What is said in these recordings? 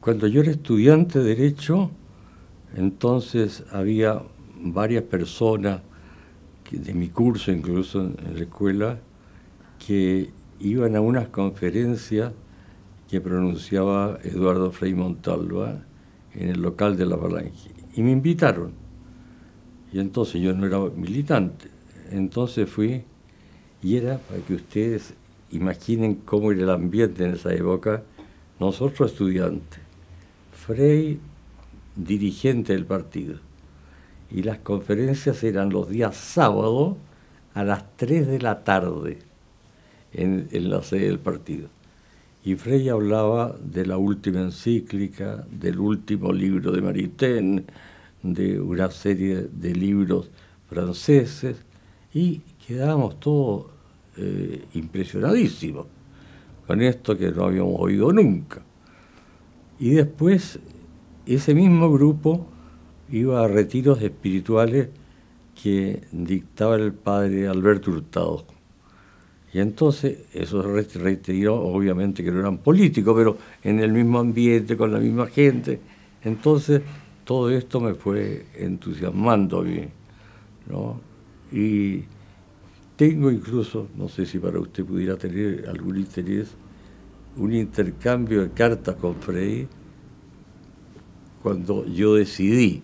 Cuando yo era estudiante de Derecho, entonces había varias personas de mi curso, incluso en la escuela, que iban a unas conferencias que pronunciaba Eduardo Frei Montalva en el local de la Falange. Y me invitaron. Y entonces yo no era militante. Entonces fui y era para que ustedes imaginen cómo era el ambiente en esa época, nosotros estudiantes. Frey dirigente del partido. Y las conferencias eran los días sábado a las 3 de la tarde en, la sede del partido. Y Frey hablaba de la última encíclica, del último libro de Maritain, de una serie de libros franceses, y quedábamos todos eh, impresionadísimos con esto que no habíamos oído nunca. Y después ese mismo grupo iba a retiros espirituales que dictaba el padre Alberto Hurtado. Y entonces esos retiros, obviamente que no eran políticos, pero en el mismo ambiente, con la misma gente. Entonces todo esto me fue entusiasmando a mí. Y tengo incluso, no sé si para usted pudiera tener algún interés, un intercambio de cartas con Freddy cuando yo decidí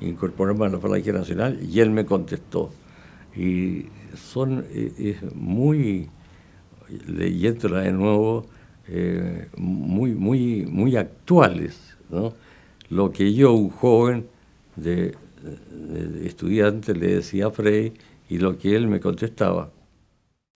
incorporarme a la Falange Nacional y él me contestó. Y son, eh, muy, leyéndola de nuevo, eh, muy, muy, muy actuales. ¿no? Lo que yo, un joven de, estudiante, le decía a Frey y lo que él me contestaba.